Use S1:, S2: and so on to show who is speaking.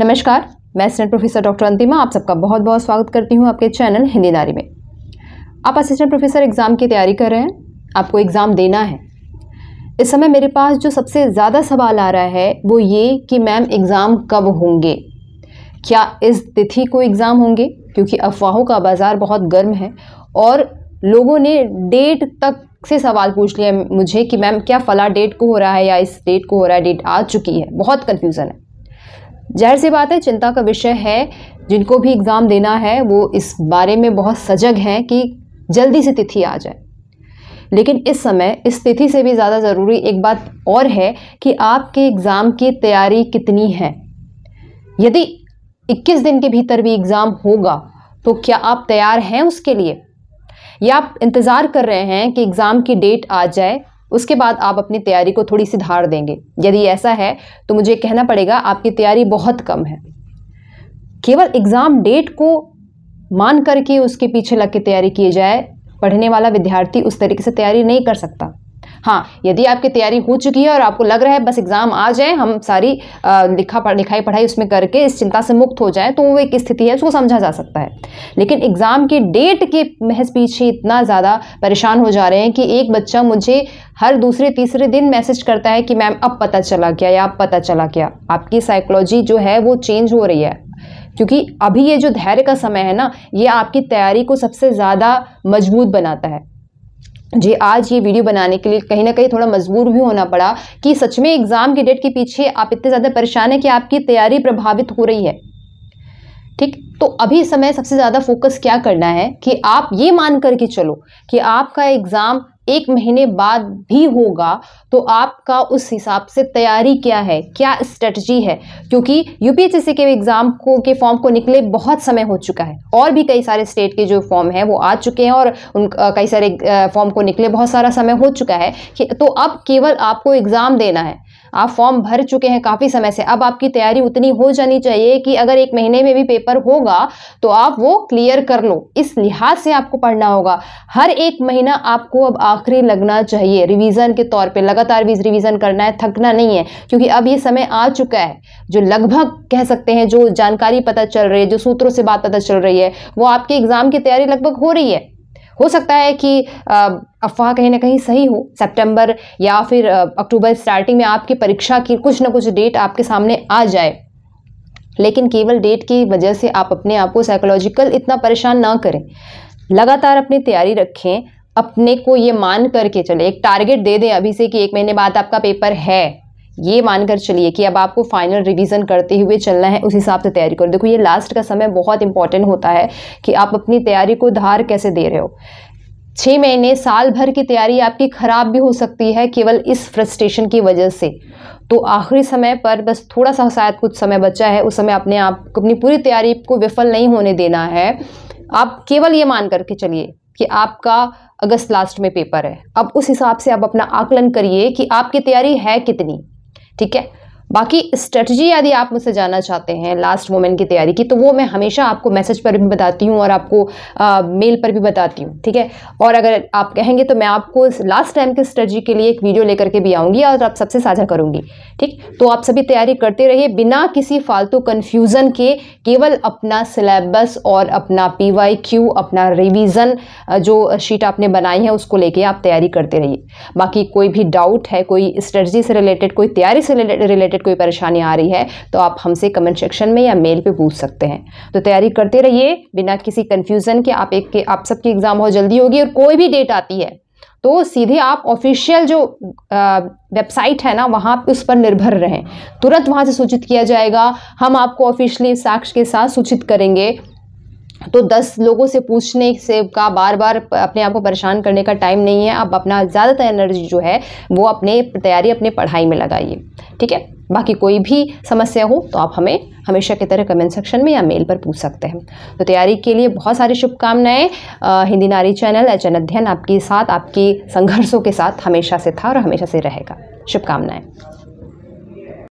S1: नमस्कार मैं assistant professor doctor अंतिमा आप सबका बहुत बहुत स्वागत करती हूँ आपके चैनल हिंदी नारी में आप असिस्टेंट प्रोफेसर एग्ज़ाम की तैयारी कर रहे हैं आपको एग्ज़ाम देना है इस समय मेरे पास जो सबसे ज़्यादा सवाल आ रहा है वो ये कि मैम एग्ज़ाम कब होंगे क्या इस तिथि को एग्ज़ाम होंगे क्योंकि अफवाहों का बाज़ार बहुत गर्म है और लोगों ने डेट तक से सवाल पूछ लिया मुझे कि मैम क्या फ़ला डेट को हो रहा है या इस डेट को हो रहा है डेट आ चुकी है बहुत कन्फ्यूज़न है जाहिर सी बात है चिंता का विषय है जिनको भी एग्ज़ाम देना है वो इस बारे में बहुत सजग हैं कि जल्दी से तिथि आ जाए लेकिन इस समय इस तिथि से भी ज़्यादा ज़रूरी एक बात और है कि आपके एग्ज़ाम की तैयारी कितनी है यदि 21 दिन के भीतर भी एग्ज़ाम होगा तो क्या आप तैयार हैं उसके लिए या आप इंतज़ार कर रहे हैं कि एग्ज़ाम की डेट आ जाए उसके बाद आप अपनी तैयारी को थोड़ी सी धार देंगे यदि ऐसा है तो मुझे कहना पड़ेगा आपकी तैयारी बहुत कम है केवल एग्ज़ाम डेट को मान करके उसके पीछे लग के तैयारी किए जाए पढ़ने वाला विद्यार्थी उस तरीके से तैयारी नहीं कर सकता हाँ यदि आपकी तैयारी हो चुकी है और आपको लग रहा है बस एग्ज़ाम आ जाए हम सारी लिखा पढ़ लिखाई पढ़ाई उसमें करके इस चिंता से मुक्त हो जाए तो वो एक स्थिति है उसको समझा जा सकता है लेकिन एग्ज़ाम की डेट के महज पीछे इतना ज़्यादा परेशान हो जा रहे हैं कि एक बच्चा मुझे हर दूसरे तीसरे दिन मैसेज करता है कि मैम अब पता चला क्या या अब पता चला क्या आपकी साइकोलॉजी जो है वो चेंज हो रही है क्योंकि अभी ये जो धैर्य का समय है ना ये आपकी तैयारी को सबसे ज़्यादा मजबूत बनाता है जी आज ये वीडियो बनाने के लिए कहीं ना कहीं थोड़ा मजबूर भी होना पड़ा कि सच में एग्ज़ाम के डेट के पीछे आप इतने ज़्यादा परेशान हैं कि आपकी तैयारी प्रभावित हो रही है ठीक तो अभी समय सबसे ज़्यादा फोकस क्या करना है कि आप ये मान करके के चलो कि आपका एग्ज़ाम एक महीने बाद भी होगा तो आपका उस हिसाब से तैयारी क्या है क्या स्ट्रेटजी है क्योंकि यूपीएचसी के एग्ज़ाम को के फॉर्म को निकले बहुत समय हो चुका है और भी कई सारे स्टेट के जो फॉर्म हैं वो आ चुके हैं और उन कई सारे फॉर्म को निकले बहुत सारा समय हो चुका है तो अब केवल आपको एग्ज़ाम देना है आप फॉर्म भर चुके हैं काफ़ी समय से अब आपकी तैयारी उतनी हो जानी चाहिए कि अगर एक महीने में भी पेपर होगा तो आप वो क्लियर कर लो इस लिहाज से आपको पढ़ना होगा हर एक महीना आपको अब आखिरी लगना चाहिए रिवीजन के तौर पे लगातार भी रिवीजन करना है थकना नहीं है क्योंकि अब ये समय आ चुका है जो लगभग कह सकते हैं जो जानकारी पता चल रही है जो सूत्रों से बात पता चल रही है वो आपके एग्ज़ाम की तैयारी लगभग हो रही है हो सकता है कि अफवाह कहीं ना कहीं सही हो सितंबर या फिर अक्टूबर स्टार्टिंग में आपकी परीक्षा की कुछ ना कुछ डेट आपके सामने आ जाए लेकिन केवल डेट की वजह से आप अपने आप को साइकोलॉजिकल इतना परेशान ना करें लगातार अपनी तैयारी रखें अपने को ये मान करके चले एक टारगेट दे दें अभी से कि एक महीने बाद आपका पेपर है ये मानकर चलिए कि अब आपको फाइनल रिवीजन करते हुए चलना है उस हिसाब से तैयारी करो देखो ये लास्ट का समय बहुत इंपॉर्टेंट होता है कि आप अपनी तैयारी को धार कैसे दे रहे हो छः महीने साल भर की तैयारी आपकी ख़राब भी हो सकती है केवल इस फ्रस्ट्रेशन की वजह से तो आखिरी समय पर बस थोड़ा सा शायद कुछ समय बचा है उस समय अपने आप अपनी पूरी तैयारी को विफल नहीं होने देना है आप केवल ये मान करके चलिए कि आपका अगस्त लास्ट में पेपर है अब उस हिसाब से आप अपना आकलन करिए कि आपकी तैयारी है कितनी ठीक है बाकी स्ट्रेटजी यदि आप मुझसे जानना चाहते हैं लास्ट मोमेंट की तैयारी की तो वो मैं हमेशा आपको मैसेज पर भी बताती हूँ और आपको आ, मेल पर भी बताती हूँ ठीक है और अगर आप कहेंगे तो मैं आपको लास्ट टाइम के स्ट्रेटजी के लिए एक वीडियो लेकर के भी आऊँगी और आप सबसे साझा करूँगी ठीक तो आप सभी तैयारी करते रहिए बिना किसी फालतू कन्फ्यूज़न के केवल अपना सिलेबस और अपना पी क्यू अपना रिविज़न जो शीट आपने बनाई है उसको लेके आप तैयारी करते रहिए बाकी कोई भी डाउट है कोई स्ट्रेटजी से रिलेटेड कोई तैयारी से रिलेटेड रिलेटेड कोई परेशानी आ रही है तो आप हमसे कमेंट सेक्शन में या मेल पे पूछ सकते हैं तो तैयारी करते रहिए बिना किसी कन्फ्यूज़न के आप एक के आप सबकी एग्ज़ाम बहुत जल्दी होगी और कोई भी डेट आती है तो सीधे आप ऑफिशियल जो वेबसाइट है ना वहाँ उस पर निर्भर रहें तुरंत वहाँ से सूचित किया जाएगा हम आपको ऑफिशियली साक्ष के साथ सूचित करेंगे तो दस लोगों से पूछने से का बार बार अपने आप को परेशान करने का टाइम नहीं है आप अपना ज़्यादातर एनर्जी जो है वो अपने तैयारी अपने पढ़ाई में लगाइए ठीक है बाकी कोई भी समस्या हो तो आप हमें हमेशा की तरह कमेंट सेक्शन में या मेल पर पूछ सकते हैं तो तैयारी के लिए बहुत सारी शुभकामनाएं हिंदी नारी चैनल एच एन अध्ययन आपके साथ आपके संघर्षों के साथ हमेशा से था और हमेशा से रहेगा शुभकामनाएं